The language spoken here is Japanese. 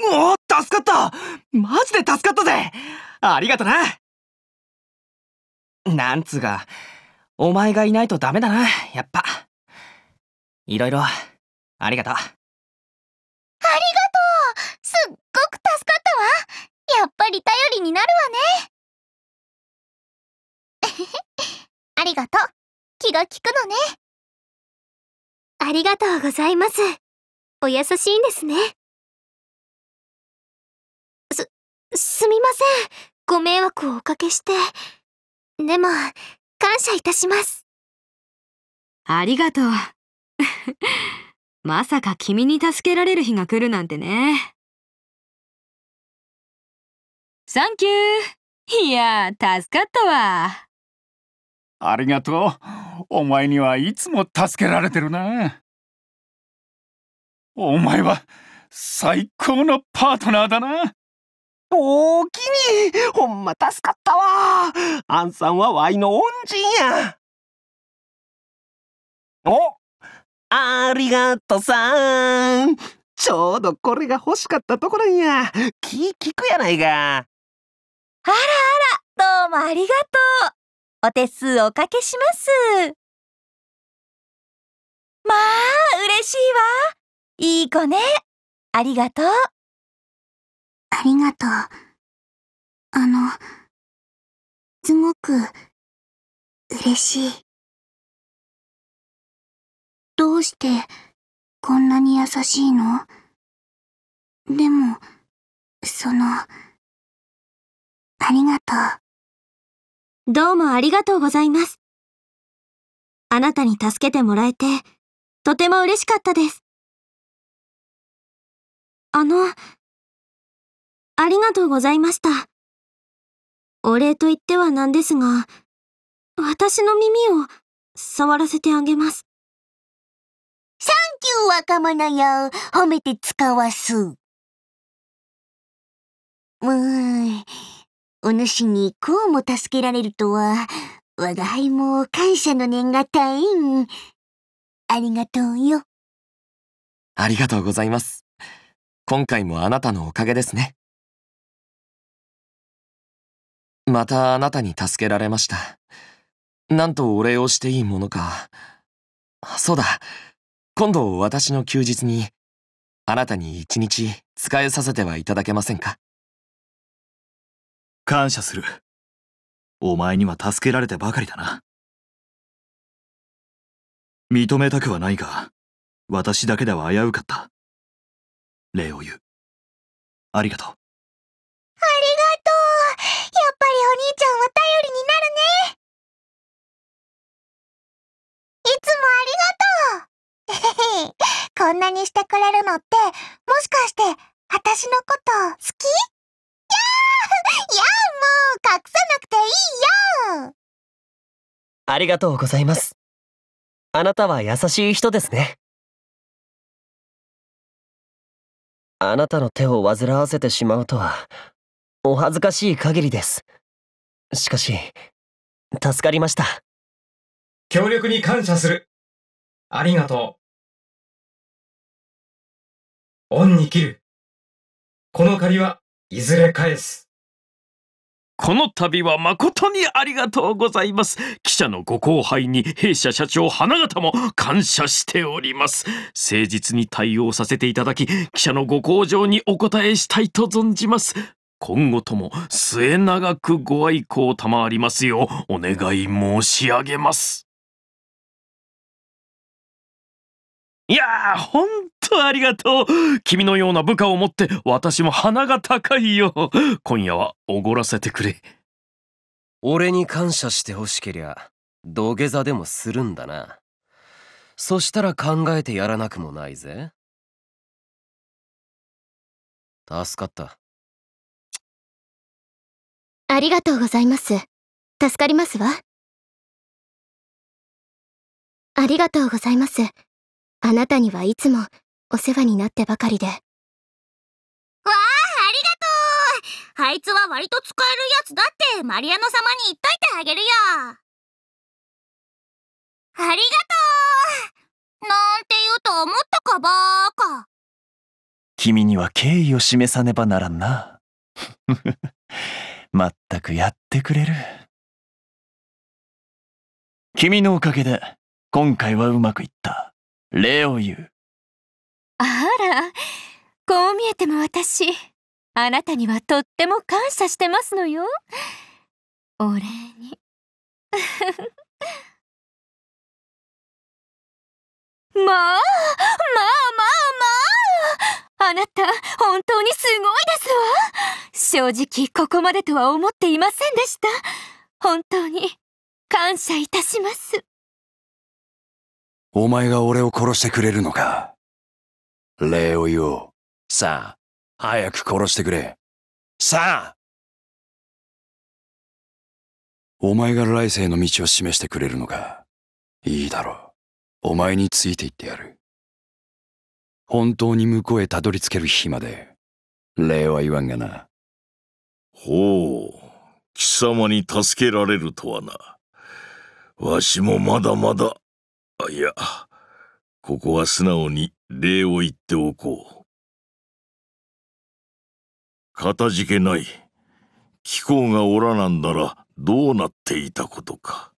もう助かったマジで助かったぜありがとななんつうか、お前がいないとダメだな、やっぱ。いろいろ、ありがとう。ありがとうすっごく助かったわやっぱり頼りになるわね ありがとう。気が利くのね。ありがとうございます。お優しいんですね。すみません。ご迷惑をおかけして。でも、感謝いたします。ありがとう。まさか君に助けられる日が来るなんてね。サンキューいや、助かったわ。ありがとう。お前にはいつも助けられてるな。お前は最高のパートナーだな。おおきにほんま助かったわあんさんはワイの恩人やおありがとさんちょうどこれが欲しかったところや気利くやないがあらあらどうもありがとうお手数おかけしますまあ嬉しいわいい子ねありがとうありがとう。あの、すごく、嬉しい。どうして、こんなに優しいのでも、その、ありがとう。どうもありがとうございます。あなたに助けてもらえて、とても嬉しかったです。あの、ありがとうございました。お礼と言ってはなんですが、私の耳を触らせてあげます。サンキュー若者よ。褒めて使わす。うーん。お主にこうも助けられるとは、我が輩も感謝の念がたいん。ありがとうよ。ありがとうございます。今回もあなたのおかげですね。またあなたに助けられました。なんとお礼をしていいものか。そうだ。今度私の休日に、あなたに一日使えさせてはいただけませんか。感謝する。お前には助けられてばかりだな。認めたくはないが、私だけでは危うかった。礼を言う。ありがとう。んなにしてくれるのって、もしかして、私のこと好きやーやーもう隠さなくていいよありがとうございます。あなたは優しい人ですね。あなたの手を煩わせてしまうとは、お恥ずかしい限りです。しかし、助かりました。協力に感謝する。ありがとう。恩に切る。この借りはいずれ返す。この度は誠にありがとうございます。記者のご後輩に弊社社長花形も感謝しております。誠実に対応させていただき、記者のご厚情にお答えしたいと存じます。今後とも末永くご愛顧を賜りますようお願い申し上げます。いやー、ほんとありがとう。君のような部下を持って私も鼻が高いよ。今夜はおごらせてくれ。俺に感謝してほしけりゃ、土下座でもするんだな。そしたら考えてやらなくもないぜ。助かった。ありがとうございます。助かりますわ。ありがとうございます。あなたにはいつもお世話になってばかりで。わあ、ありがとうあいつは割と使えるやつだってマリアノ様に言っといてあげるよありがとうなんて言うと思ったかばーか。君には敬意を示さねばならんな。まったくやってくれる。君のおかげで今回はうまくいった。礼を言うあらこう見えても私あなたにはとっても感謝してますのよお礼に まあまあまあまああなた本当にすごいですわ正直ここまでとは思っていませんでした本当に感謝いたしますお前が俺を殺してくれるのか礼を言おう。さあ、早く殺してくれ。さあお前が来世への道を示してくれるのかいいだろう。お前についていってやる。本当に向こうへたどり着ける日まで、礼は言わんがな。ほう、貴様に助けられるとはな。わしもまだまだいや、ここは素直に礼を言っておこう。かたじけない。貴公がおらなんだらどうなっていたことか。